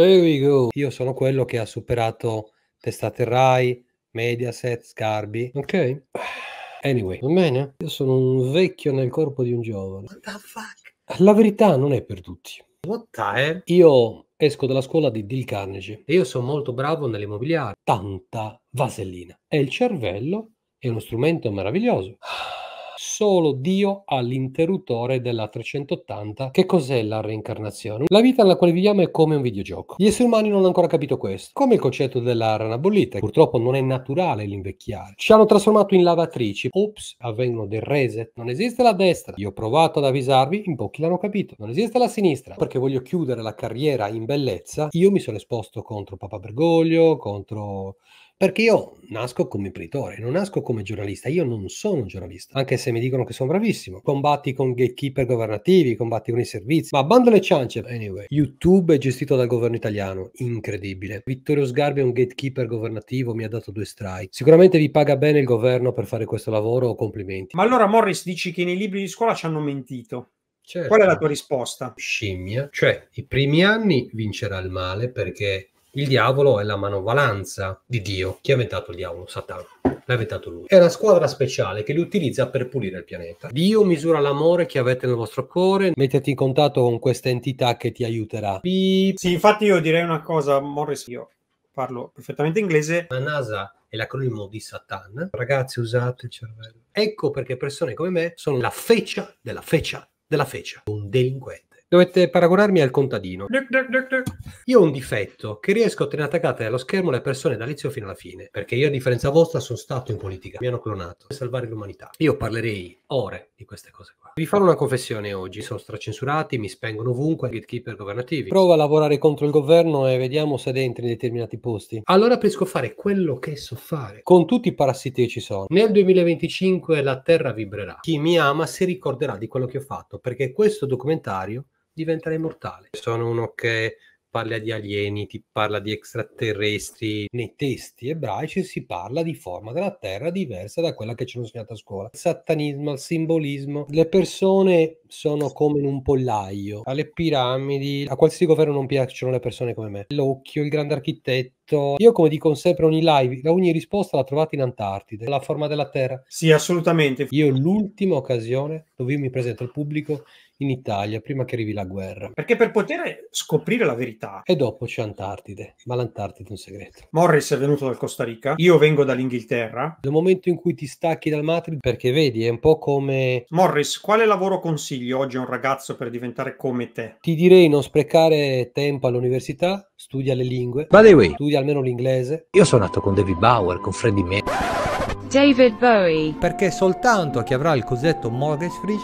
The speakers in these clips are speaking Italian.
Here we go. Io sono quello che ha superato testate Rai, Mediaset, Scarbi. Ok? Anyway, va bene? Io sono un vecchio nel corpo di un giovane. What the fuck? La verità non è per tutti. What the hell? Io esco dalla scuola di Dil Carnegie e io sono molto bravo nell'immobiliare. Tanta vasellina. E il cervello è uno strumento meraviglioso solo Dio ha l'interruttore della 380. Che cos'è la reincarnazione? La vita nella quale viviamo è come un videogioco. Gli esseri umani non hanno ancora capito questo. Come il concetto della rana bollita, purtroppo non è naturale l'invecchiare. Ci hanno trasformato in lavatrici. Ops, avvengono dei reset. Non esiste la destra. Io ho provato ad avvisarvi, in pochi l'hanno capito. Non esiste la sinistra. Perché voglio chiudere la carriera in bellezza, io mi sono esposto contro Papa Bergoglio, contro perché io nasco come imprenditore, non nasco come giornalista, io non sono un giornalista, anche se mi dicono che sono bravissimo. Combatti con gatekeeper governativi, combatti con i servizi, ma bando le ciance. Anyway, YouTube è gestito dal governo italiano, incredibile. Vittorio Sgarbi è un gatekeeper governativo, mi ha dato due strike. Sicuramente vi paga bene il governo per fare questo lavoro, complimenti. Ma allora Morris dici che nei libri di scuola ci hanno mentito. Certo. Qual è la certo. tua risposta? Scimmia, cioè i primi anni vincerà il male perché il diavolo è la manovalanza di Dio. Chi ha inventato il diavolo? Satana. L'ha inventato lui. È una squadra speciale che li utilizza per pulire il pianeta. Dio misura l'amore che avete nel vostro cuore. Mettete in contatto con questa entità che ti aiuterà. Beep. Sì, infatti io direi una cosa, Morris, io parlo perfettamente inglese. La NASA è l'acronimo di Satan. Ragazzi, usate il cervello. Ecco perché persone come me sono la feccia della feccia della feccia. Un delinquente. Dovete paragonarmi al contadino. io ho un difetto che riesco a tenere attaccate allo schermo le persone dall'inizio fino alla fine, perché io a differenza vostra sono stato in politica, mi hanno clonato per salvare l'umanità. Io parlerei ore di queste cose qua. Vi farò una confessione oggi, sono stracensurati, mi spengono ovunque, gatekeeper governativi. Prova a lavorare contro il governo e vediamo se dentro in determinati posti. Allora riesco a fare quello che so fare. Con tutti i parassiti che ci sono. Nel 2025 la terra vibrerà. Chi mi ama si ricorderà di quello che ho fatto, perché questo documentario diventerà immortale. Sono uno che parla di alieni, ti parla di extraterrestri. Nei testi ebraici si parla di forma della terra diversa da quella che ci hanno insegnato a scuola. Il satanismo, il simbolismo. Le persone sono come in un pollaio, alle piramidi, a qualsiasi governo non piacciono le persone come me. L'occhio, il grande architetto. Io come dico sempre ogni live, ogni risposta la trovate in Antartide, la forma della terra. Sì, assolutamente. Io l'ultima occasione dove io mi presento al pubblico in Italia prima che arrivi la guerra. Perché per poter scoprire la verità. E dopo c'è Antartide, ma l'Antartide è un segreto. Morris è venuto dal Costa Rica, io vengo dall'Inghilterra. Nel momento in cui ti stacchi dal Matrix, perché vedi, è un po' come... Morris, quale lavoro consigli oggi a un ragazzo per diventare come te? Ti direi non sprecare tempo all'università, studia le lingue. By the way, studia almeno l'inglese. Io sono nato con David Bauer, con Freddy May. David Bowie. Perché soltanto chi avrà il cosetto mortgage free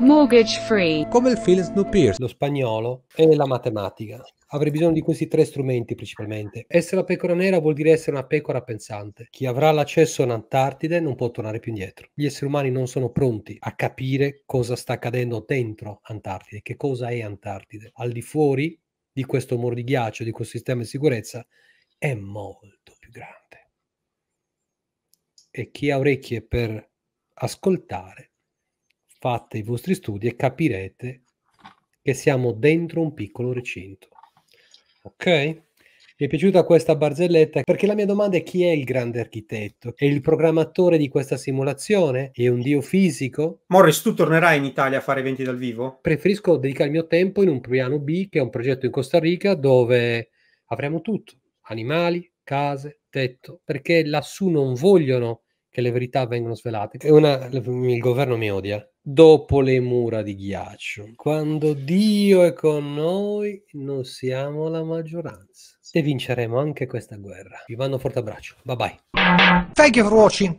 Mortgage free. Come il film Snoop lo spagnolo e la matematica. Avrei bisogno di questi tre strumenti principalmente. Essere la pecora nera vuol dire essere una pecora pensante. Chi avrà l'accesso all'Antartide non può tornare più indietro. Gli esseri umani non sono pronti a capire cosa sta accadendo dentro Antartide, che cosa è Antartide. Al di fuori di questo muro di ghiaccio, di questo sistema di sicurezza, è molto più grande. E chi ha orecchie per ascoltare fate i vostri studi e capirete che siamo dentro un piccolo recinto. Ok? Mi è piaciuta questa barzelletta perché la mia domanda è chi è il grande architetto? È il programmatore di questa simulazione? È un dio fisico? Morris, tu tornerai in Italia a fare eventi dal vivo? Preferisco dedicare il mio tempo in un piano B, che è un progetto in Costa Rica dove avremo tutto, animali, case, tetto, perché lassù non vogliono che le verità vengono svelate. Una, il governo mi odia. Dopo le mura di ghiaccio, quando Dio è con noi, non siamo la maggioranza. E vinceremo anche questa guerra. Vi mando un forte abbraccio. Bye bye. Thank you for watching.